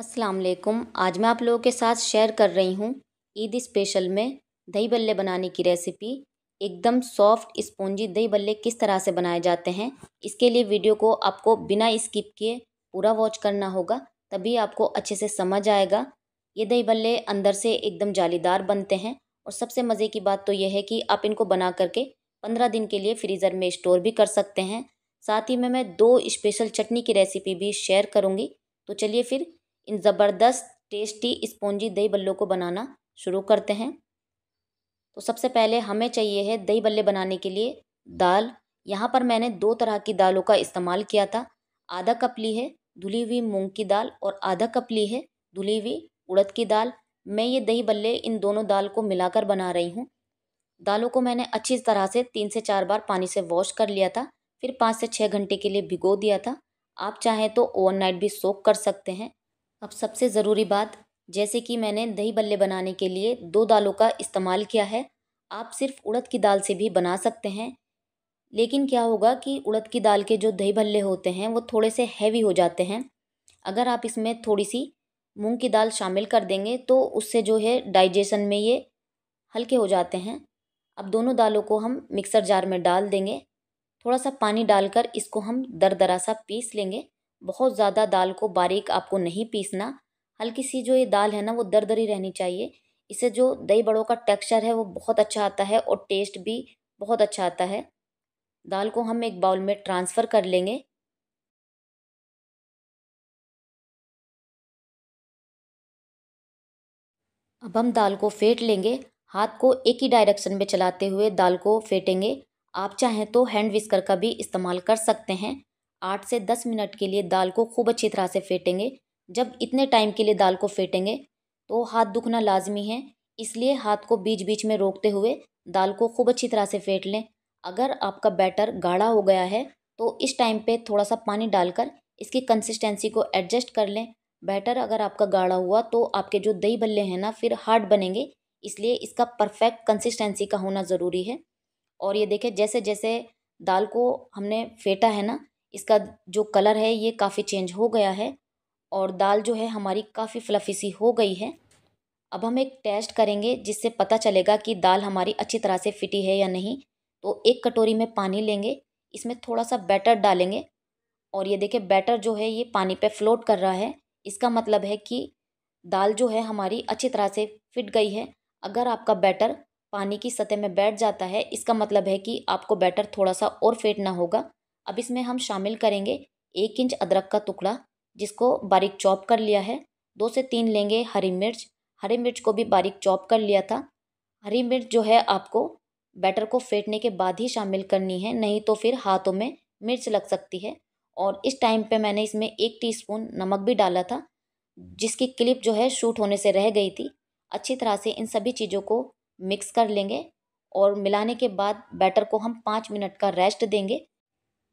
अस्सलाम वालेकुम आज मैं आप लोगों के साथ शेयर कर रही हूँ ईद स्पेशल में दही बल्ले बनाने की रेसिपी एकदम सॉफ्ट स्पॉन्जी दही बल्ले किस तरह से बनाए जाते हैं इसके लिए वीडियो को आपको बिना स्किप किए पूरा वॉच करना होगा तभी आपको अच्छे से समझ आएगा ये दही बल्ले अंदर से एकदम जालीदार बनते हैं और सबसे मज़े की बात तो यह है कि आप इनको बना करके पंद्रह दिन के लिए फ्रीज़र में स्टोर भी कर सकते हैं साथ ही में मैं दो स्पेशल चटनी की रेसिपी भी शेयर करूँगी तो चलिए फिर इन ज़बरदस्त टेस्टी स्पॉन्जी दही बल्लों को बनाना शुरू करते हैं तो सबसे पहले हमें चाहिए है दही बल्ले बनाने के लिए दाल यहाँ पर मैंने दो तरह की दालों का इस्तेमाल किया था आधा कप ली है धुली हुई मूंग की दाल और आधा कप ली है धुली हुई उड़द की दाल मैं ये दही बल्ले इन दोनों दाल को मिलाकर बना रही हूँ दालों को मैंने अच्छी तरह से तीन से चार बार पानी से वॉश कर लिया था फिर पाँच से छः घंटे के लिए भिगो दिया था आप चाहें तो ओवरनाइट भी सोक कर सकते हैं अब सबसे ज़रूरी बात जैसे कि मैंने दही बल्ले बनाने के लिए दो दालों का इस्तेमाल किया है आप सिर्फ उड़द की दाल से भी बना सकते हैं लेकिन क्या होगा कि उड़द की दाल के जो दही भल्ले होते हैं वो थोड़े से हैवी हो जाते हैं अगर आप इसमें थोड़ी सी मूंग की दाल शामिल कर देंगे तो उससे जो है डाइजेशन में ये हल्के हो जाते हैं अब दोनों दालों को हम मिक्सर जार में डाल देंगे थोड़ा सा पानी डालकर इसको हम दर दरा सा पीस लेंगे बहुत ज़्यादा दाल को बारीक आपको नहीं पीसना हल्की सी जो ये दाल है ना वो दरदरी रहनी चाहिए इससे जो दही बड़ों का टेक्सचर है वो बहुत अच्छा आता है और टेस्ट भी बहुत अच्छा आता है दाल को हम एक बाउल में ट्रांसफ़र कर लेंगे अब हम दाल को फेंट लेंगे हाथ को एक ही डायरेक्शन में चलाते हुए दाल को फेंटेंगे आप चाहें तो हैंड विस्कर का भी इस्तेमाल कर सकते हैं आठ से दस मिनट के लिए दाल को खूब अच्छी तरह से फेंटेंगे जब इतने टाइम के लिए दाल को फेंटेंगे तो हाथ दुखना लाजमी है इसलिए हाथ को बीच बीच में रोकते हुए दाल को खूब अच्छी तरह से फेंट लें अगर आपका बैटर गाढ़ा हो गया है तो इस टाइम पे थोड़ा सा पानी डालकर इसकी कंसिस्टेंसी को एडजस्ट कर लें बैटर अगर आपका गाढ़ा हुआ तो आपके जो दही भल्ले हैं ना फिर हार्ड बनेंगे इसलिए इसका परफेक्ट कंसिस्टेंसी का होना ज़रूरी है और ये देखें जैसे जैसे दाल को हमने फेंटा है ना इसका जो कलर है ये काफ़ी चेंज हो गया है और दाल जो है हमारी काफ़ी फ्लफ़ी सी हो गई है अब हम एक टेस्ट करेंगे जिससे पता चलेगा कि दाल हमारी अच्छी तरह से फिटी है या नहीं तो एक कटोरी में पानी लेंगे इसमें थोड़ा सा बैटर डालेंगे और ये देखिए बैटर जो है ये पानी पे फ्लोट कर रहा है इसका मतलब है कि दाल जो है हमारी अच्छी तरह से फिट गई है अगर आपका बैटर पानी की सतह में बैठ जाता है इसका मतलब है कि आपको बैटर थोड़ा सा और फेंटना होगा अब इसमें हम शामिल करेंगे एक इंच अदरक का टुकड़ा जिसको बारीक चॉप कर लिया है दो से तीन लेंगे हरी मिर्च हरी मिर्च को भी बारीक चॉप कर लिया था हरी मिर्च जो है आपको बैटर को फेंटने के बाद ही शामिल करनी है नहीं तो फिर हाथों में मिर्च लग सकती है और इस टाइम पे मैंने इसमें एक टीस्पून नमक भी डाला था जिसकी क्लिप जो है शूट होने से रह गई थी अच्छी तरह से इन सभी चीज़ों को मिक्स कर लेंगे और मिलाने के बाद बैटर को हम पाँच मिनट का रेस्ट देंगे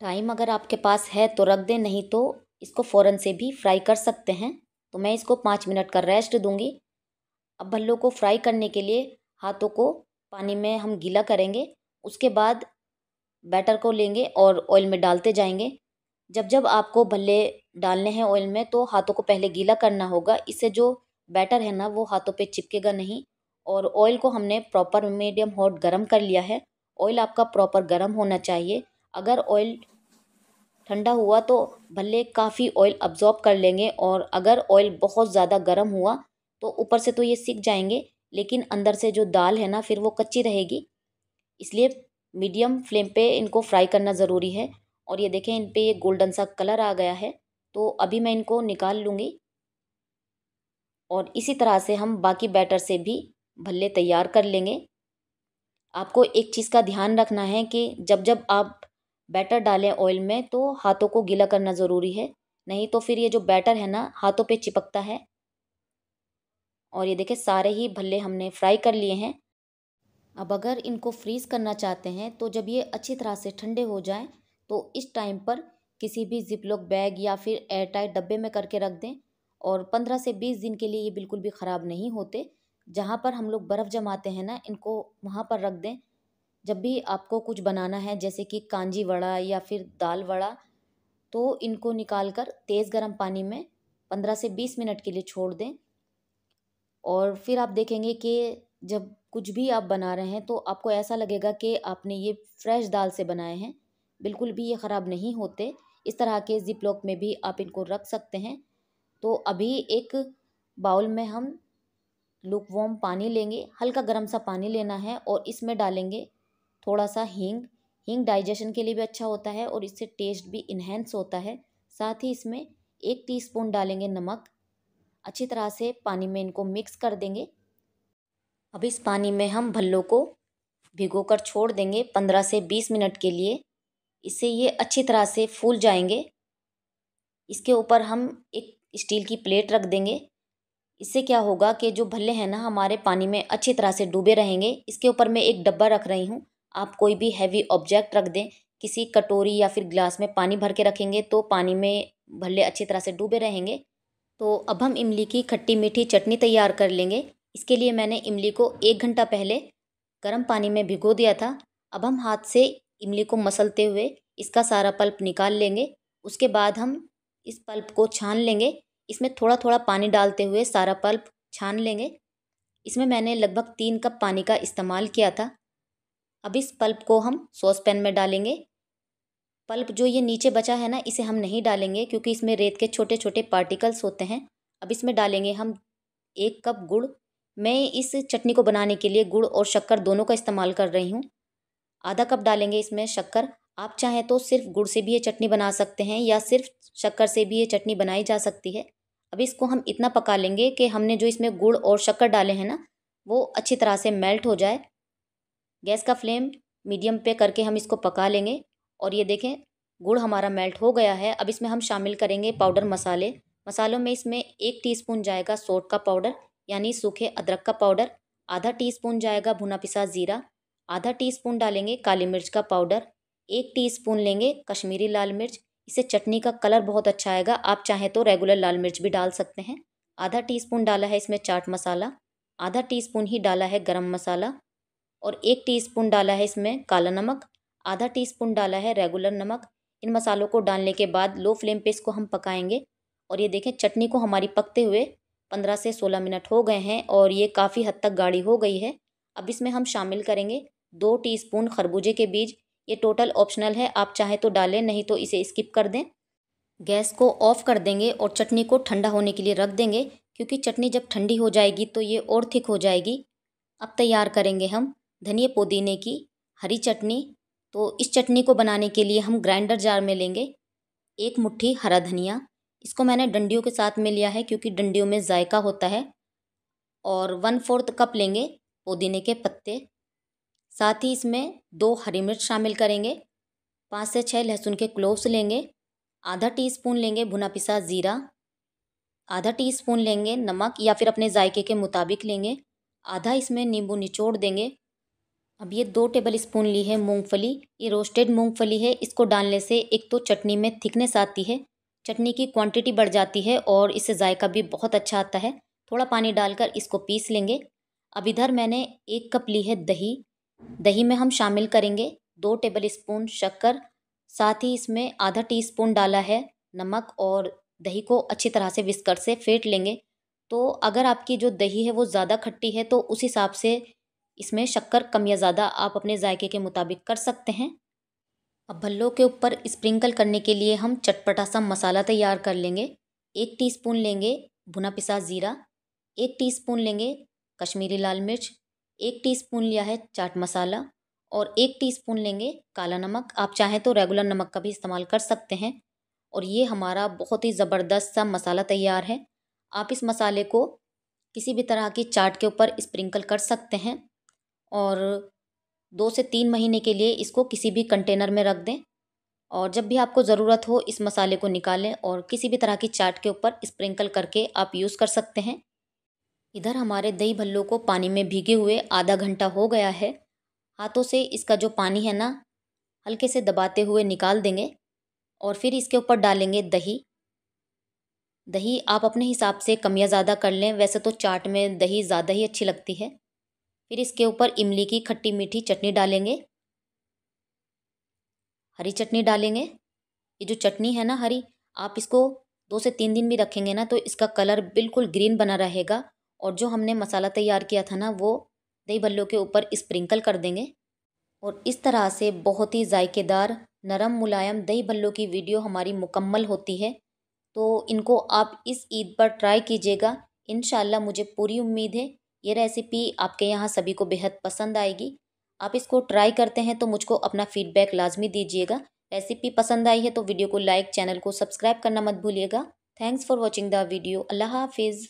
टाइम अगर आपके पास है तो रख दें नहीं तो इसको फ़ौरन से भी फ्राई कर सकते हैं तो मैं इसको पाँच मिनट का रेस्ट दूंगी अब भल्लों को फ्राई करने के लिए हाथों को पानी में हम गीला करेंगे उसके बाद बैटर को लेंगे और ऑयल में डालते जाएंगे जब जब आपको भल्ले डालने हैं ऑयल में तो हाथों को पहले गीला करना होगा इससे जो बैटर है ना वो हाथों पे चिपकेगा नहीं और ऑयल को हमने प्रॉपर मीडियम हॉट गरम कर लिया है ऑयल आपका प्रॉपर गरम होना चाहिए अगर ऑयल ठंडा हुआ तो भले काफ़ी ऑयल अब्ज़ॉर्ब कर लेंगे और अगर ऑयल बहुत ज़्यादा गर्म हुआ तो ऊपर से तो ये सिक जाएंगे लेकिन अंदर से जो दाल है ना फिर वो कच्ची रहेगी इसलिए मीडियम फ्लेम पे इनको फ्राई करना ज़रूरी है और ये देखें इन पर ये गोल्डन सा कलर आ गया है तो अभी मैं इनको निकाल लूँगी और इसी तरह से हम बाकी बैटर से भी भल्ले तैयार कर लेंगे आपको एक चीज़ का ध्यान रखना है कि जब जब आप बैटर डालें ऑयल में तो हाथों को गीला करना ज़रूरी है नहीं तो फिर ये जो बैटर है ना हाथों पे चिपकता है और ये देखें सारे ही भल्ले हमने फ्राई कर लिए हैं अब अगर इनको फ्रीज़ करना चाहते हैं तो जब ये अच्छी तरह से ठंडे हो जाएं तो इस टाइम पर किसी भी जिपलॉक बैग या फिर एयरटाइट डब्बे में करके रख दें और पंद्रह से बीस दिन के लिए ये बिल्कुल भी ख़राब नहीं होते जहाँ पर हम लोग बर्फ़ जमाते हैं ना इनको वहाँ पर रख दें जब भी आपको कुछ बनाना है जैसे कि कांजी वड़ा या फिर दाल वड़ा तो इनको निकाल कर तेज़ गर्म पानी में पंद्रह से बीस मिनट के लिए छोड़ दें और फिर आप देखेंगे कि जब कुछ भी आप बना रहे हैं तो आपको ऐसा लगेगा कि आपने ये फ्रेश दाल से बनाए हैं बिल्कुल भी ये ख़राब नहीं होते इस तरह के लॉक में भी आप इनको रख सकते हैं तो अभी एक बाउल में हम लुकवॉम पानी लेंगे हल्का गर्म सा पानी लेना है और इसमें डालेंगे थोड़ा सा हींग हींग डाइजेशन के लिए भी अच्छा होता है और इससे टेस्ट भी इन्हेंस होता है साथ ही इसमें एक टीस्पून डालेंगे नमक अच्छी तरह से पानी में इनको मिक्स कर देंगे अब इस पानी में हम भल्लों को भिगो कर छोड़ देंगे पंद्रह से बीस मिनट के लिए इससे ये अच्छी तरह से फूल जाएंगे इसके ऊपर हम एक स्टील की प्लेट रख देंगे इससे क्या होगा कि जो भल्ले हैं ना हमारे पानी में अच्छी तरह से डूबे रहेंगे इसके ऊपर मैं एक डब्बा रख रही हूँ आप कोई भी हैवी ऑब्जेक्ट रख दें किसी कटोरी या फिर ग्लास में पानी भर के रखेंगे तो पानी में भल्ले अच्छी तरह से डूबे रहेंगे तो अब हम इमली की खट्टी मीठी चटनी तैयार कर लेंगे इसके लिए मैंने इमली को एक घंटा पहले गर्म पानी में भिगो दिया था अब हम हाथ से इमली को मसलते हुए इसका सारा पल्प निकाल लेंगे उसके बाद हम इस पल्प को छान लेंगे इसमें थोड़ा थोड़ा पानी डालते हुए सारा पल्प छान लेंगे इसमें मैंने लगभग तीन कप पानी का इस्तेमाल किया था अब इस पल्प को हम सॉस पैन में डालेंगे पल्प जो ये नीचे बचा है ना इसे हम नहीं डालेंगे क्योंकि इसमें रेत के छोटे छोटे पार्टिकल्स होते हैं अब इसमें डालेंगे हम एक कप गुड़ मैं इस चटनी को बनाने के लिए गुड़ और शक्कर दोनों का इस्तेमाल कर रही हूँ आधा कप डालेंगे इसमें शक्कर आप चाहें तो सिर्फ गुड़ से भी ये चटनी बना सकते हैं या सिर्फ शक्कर से भी ये चटनी बनाई जा सकती है अब इसको हम इतना पका लेंगे कि हमने जो इसमें गुड़ और शक्कर डाले हैं ना वो अच्छी तरह से मेल्ट हो जाए गैस का फ्लेम मीडियम पे करके हम इसको पका लेंगे और ये देखें गुड़ हमारा मेल्ट हो गया है अब इसमें हम शामिल करेंगे पाउडर मसाले मसालों में इसमें एक टीस्पून जाएगा सोट का पाउडर यानी सूखे अदरक का पाउडर आधा टीस्पून जाएगा भुना पिसा ज़ीरा आधा टीस्पून डालेंगे काली मिर्च का पाउडर एक टीस्पून लेंगे कश्मीरी लाल मिर्च इससे चटनी का कलर बहुत अच्छा आएगा आप चाहें तो रेगुलर लाल मिर्च भी डाल सकते हैं आधा टीस्पून डाला है इसमें चाट मसाला आधा टीस्पून ही डाला है गरम मसाला और एक टीस्पून डाला है इसमें काला नमक आधा टीस्पून डाला है रेगुलर नमक इन मसालों को डालने के बाद लो फ्लेम पे इसको हम पकाएंगे और ये देखें चटनी को हमारी पकते हुए पंद्रह से सोलह मिनट हो गए हैं और ये काफ़ी हद तक गाढ़ी हो गई है अब इसमें हम शामिल करेंगे दो टीस्पून खरबूजे के बीज ये टोटल ऑप्शनल है आप चाहे तो डालें नहीं तो इसे स्किप कर दें गैस को ऑफ़ कर देंगे और चटनी को ठंडा होने के लिए रख देंगे क्योंकि चटनी जब ठंडी हो जाएगी तो ये और थिक हो जाएगी अब तैयार करेंगे हम धनिया पुदीने की हरी चटनी तो इस चटनी को बनाने के लिए हम ग्राइंडर जार में लेंगे एक मुट्ठी हरा धनिया इसको मैंने डंडियों के साथ में लिया है क्योंकि डंडियों में जायका होता है और वन फोर्थ कप लेंगे पुदीने के पत्ते साथ ही इसमें दो हरी मिर्च शामिल करेंगे पाँच से छः लहसुन के क्लोव्स लेंगे आधा स्पून लेंगे भुना पिसा ज़ीरा आधा स्पून लेंगे नमक या फिर अपने जायके के मुताबिक लेंगे आधा इसमें नींबू निचोड़ देंगे अब ये दो टेबल स्पून ली है मूंगफली ये रोस्टेड मूंगफली है इसको डालने से एक तो चटनी में थिकनेस आती है चटनी की क्वांटिटी बढ़ जाती है और इससे जायका भी बहुत अच्छा आता है थोड़ा पानी डालकर इसको पीस लेंगे अब इधर मैंने एक कप ली है दही दही में हम शामिल करेंगे दो टेबल स्पून शक्कर साथ ही इसमें आधा टी स्पून डाला है नमक और दही को अच्छी तरह से विस्कर से फेंट लेंगे तो अगर आपकी जो दही है वो ज़्यादा खट्टी है तो उस हिसाब से इसमें शक्कर कम या ज़्यादा आप अपने जायके के मुताबिक कर सकते हैं अब भल्लों के ऊपर स्प्रिंकल करने के लिए हम चटपटा सा मसाला तैयार कर लेंगे एक टीस्पून लेंगे भुना पिसा ज़ीरा एक टीस्पून लेंगे कश्मीरी लाल मिर्च एक टीस्पून लिया है चाट मसाला और एक टीस्पून लेंगे काला नमक आप चाहें तो रेगुलर नमक का भी इस्तेमाल कर सकते हैं और ये हमारा बहुत ही ज़बरदस्त सा मसाला तैयार है आप इस मसाले को किसी भी तरह की चाट के ऊपर स्प्रिंकल कर सकते हैं और दो से तीन महीने के लिए इसको किसी भी कंटेनर में रख दें और जब भी आपको ज़रूरत हो इस मसाले को निकालें और किसी भी तरह की चाट के ऊपर स्प्रिंकल करके आप यूज़ कर सकते हैं इधर हमारे दही भल्लों को पानी में भीगे हुए आधा घंटा हो गया है हाथों से इसका जो पानी है ना हल्के से दबाते हुए निकाल देंगे और फिर इसके ऊपर डालेंगे दही दही आप अपने हिसाब से कम या ज़्यादा कर लें वैसे तो चाट में दही ज़्यादा ही अच्छी लगती है फिर इसके ऊपर इमली की खट्टी मीठी चटनी डालेंगे हरी चटनी डालेंगे ये जो चटनी है ना हरी आप इसको दो से तीन दिन भी रखेंगे ना तो इसका कलर बिल्कुल ग्रीन बना रहेगा और जो हमने मसाला तैयार किया था ना वो दही भल्लों के ऊपर स्प्रिंकल कर देंगे और इस तरह से बहुत ही जायकेदार नरम मुलायम दही भल्लों की वीडियो हमारी मुकम्मल होती है तो इनको आप इस ईद पर ट्राई कीजिएगा इन मुझे पूरी उम्मीद है ये रेसिपी आपके यहाँ सभी को बेहद पसंद आएगी आप इसको ट्राई करते हैं तो मुझको अपना फीडबैक लाजमी दीजिएगा रेसिपी पसंद आई है तो वीडियो को लाइक चैनल को सब्सक्राइब करना मत भूलिएगा thanks for watching the video अल्लाह हाफिज़